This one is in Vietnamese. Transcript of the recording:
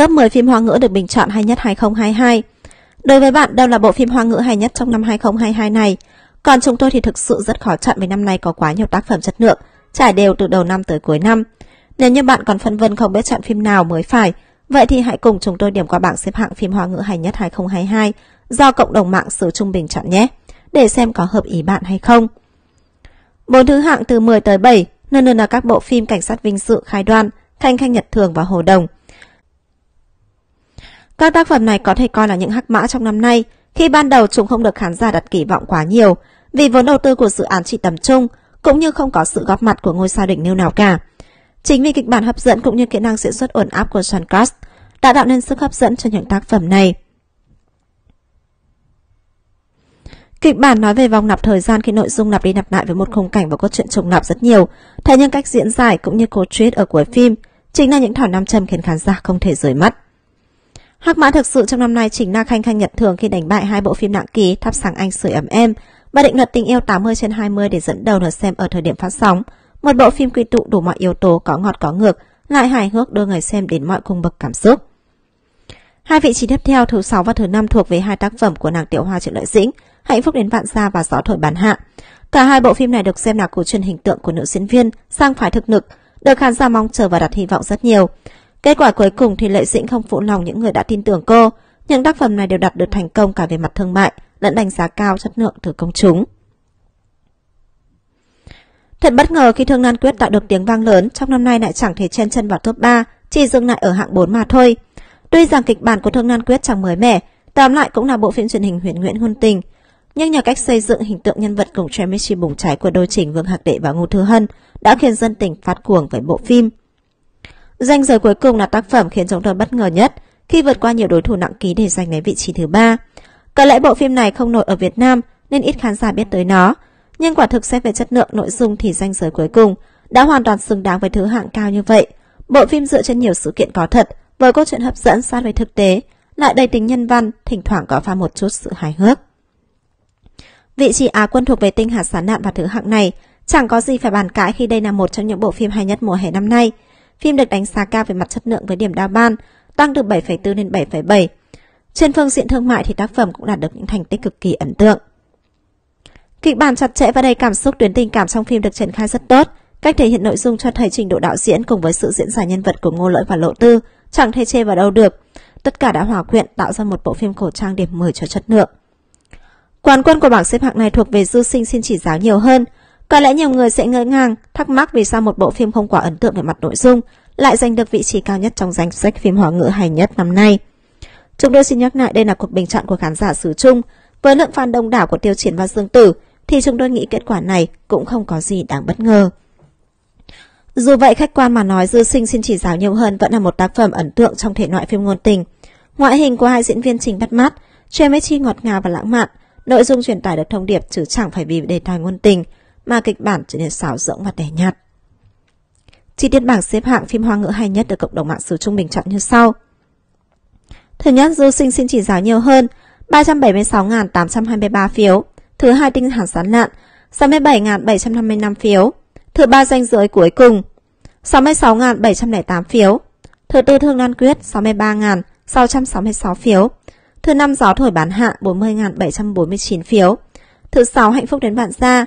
Top 10 phim hoa ngữ được bình chọn hay nhất 2022 Đối với bạn, đâu là bộ phim hoa ngữ hay nhất trong năm 2022 này? Còn chúng tôi thì thực sự rất khó chọn vì năm nay có quá nhiều tác phẩm chất lượng, trải đều từ đầu năm tới cuối năm. Nếu như bạn còn phân vân không biết chọn phim nào mới phải, vậy thì hãy cùng chúng tôi điểm qua bảng xếp hạng phim hoa ngữ hay nhất 2022 do cộng đồng mạng sử trung bình chọn nhé, để xem có hợp ý bạn hay không. Bốn thứ hạng từ 10 tới 7, nơi nơi là các bộ phim Cảnh sát Vinh sự, Khai đoan, thanh Khanh Nhật Thường và Hồ Đồng – các tác phẩm này có thể coi là những hắc mã trong năm nay, khi ban đầu chúng không được khán giả đặt kỳ vọng quá nhiều, vì vốn đầu tư của dự án chỉ tầm trung, cũng như không có sự góp mặt của ngôi sao đỉnh lưu nào cả. Chính vì kịch bản hấp dẫn cũng như kỹ năng diễn xuất ổn áp của Sean Cast đã tạo nên sức hấp dẫn cho những tác phẩm này. Kịch bản nói về vòng lặp thời gian khi nội dung lặp đi lặp lại với một khung cảnh và câu chuyện trùng lặp rất nhiều, thế nhưng cách diễn giải cũng như cốt truyết ở cuối phim chính là những thỏi nam châm khiến khán giả không thể rời mắt. Hắc mã thực sự trong năm nay chính là Khanh Khanh Nhật Thường khi đánh bại hai bộ phim nặng ký Thắp sáng anh sưởi ấm em và định luật tình yêu 80 trên 20 để dẫn đầu lượt xem ở thời điểm phát sóng. Một bộ phim quy tụ đủ mọi yếu tố có ngọt có ngược, lại hài hước đưa người xem đến mọi cung bậc cảm xúc. Hai vị trí tiếp theo thứ 6 và thứ 5 thuộc về hai tác phẩm của nàng Tiểu Hoa Triệu Lợi Dĩnh, Hạnh phúc đến vạn gia và Gió thổi bán hạ. Cả hai bộ phim này được xem là cú truyền hình tượng của nữ diễn viên sang phải thực lực, được khán giả mong chờ và đặt hy vọng rất nhiều. Kết quả cuối cùng thì Lệ Dĩnh không phụ lòng những người đã tin tưởng cô. Những tác phẩm này đều đạt được thành công cả về mặt thương mại lẫn đánh giá cao chất lượng từ công chúng. Thật bất ngờ khi Thương Lan Quyết tạo được tiếng vang lớn trong năm nay lại chẳng thể chen chân vào top 3, chỉ dừng lại ở hạng 4 mà thôi. Tuy rằng kịch bản của Thương Lan Quyết chẳng mới mẻ, tóm lại cũng là bộ phim truyền hình huyền nguyễn hôn tình, nhưng nhờ cách xây dựng hình tượng nhân vật cùng chemistry bùng cháy của đôi chỉnh Vương Hạc Đệ và Ngô Thư Hân đã khiến dân tình phát cuồng với bộ phim. Danh giới cuối cùng là tác phẩm khiến chúng tôi bất ngờ nhất khi vượt qua nhiều đối thủ nặng ký để giành lấy vị trí thứ ba. Có lẽ bộ phim này không nổi ở Việt Nam nên ít khán giả biết tới nó, nhưng quả thực xét về chất lượng nội dung thì danh giới cuối cùng đã hoàn toàn xứng đáng với thứ hạng cao như vậy. Bộ phim dựa trên nhiều sự kiện có thật, với câu chuyện hấp dẫn sát với thực tế, lại đầy tính nhân văn, thỉnh thoảng có pha một chút sự hài hước. Vị trí Á quân thuộc về tinh hạt sán nạn và thứ hạng này chẳng có gì phải bàn cãi khi đây là một trong những bộ phim hay nhất mùa hè năm nay – phim được đánh giá cao về mặt chất lượng với điểm đa ban, tăng từ 7,4 lên 7,7. Trên phương diện thương mại thì tác phẩm cũng đạt được những thành tích cực kỳ ấn tượng. Kịch bản chặt chẽ và đầy cảm xúc tuyến tình cảm trong phim được triển khai rất tốt. Cách thể hiện nội dung cho thấy trình độ đạo diễn cùng với sự diễn giải nhân vật của Ngô Lợi và Lộ Tư chẳng thể chê vào đâu được. Tất cả đã hòa quyện tạo ra một bộ phim cổ trang điểm 10 cho chất lượng. Quán quân của bảng xếp hạng này thuộc về Du Sinh xin chỉ giáo nhiều hơn – có lẽ nhiều người sẽ ngỡ ngàng, thắc mắc vì sao một bộ phim không quá ấn tượng về mặt nội dung lại giành được vị trí cao nhất trong danh sách phim họ ngữ hay nhất năm nay. Chúng tôi xin nhắc lại đây là cuộc bình chọn của khán giả xứ Trung. Với lượng fan đông đảo của Tiêu Chiến và Dương Tử, thì chúng tôi nghĩ kết quả này cũng không có gì đáng bất ngờ. Dù vậy, khách quan mà nói Dư Sinh xin chỉ giáo nhiều hơn vẫn là một tác phẩm ấn tượng trong thể loại phim ngôn tình. Ngoại hình của hai diễn viên trình bắt mắt, Chemistry ngọt ngào và lãng mạn, nội dung truyền tải được thông điệp chứ chẳng phải vì đề tài ngôn tình – mà kịch bản trở nên xảo rỗng và đè nhạt. Chi tiết bảng xếp hạng phim hoa ngữ hay nhất được cộng đồng mạng sử Trung bình chọn như sau. Thứ nhất, Du Sinh xin chỉ giáo nhiều hơn, 376.823 phiếu. Thứ hai, Tinh Hàn Sán Lạn, 67.755 phiếu. Thứ ba, Danh giới cuối cùng, 66.708 phiếu. Thứ tư, Thương Lan Quyết, 63.666 phiếu. Thứ năm, Gió Thổi Bán Hạ, 40.749 phiếu. Thứ sáu, Hạnh Phúc đến Vạn Gia,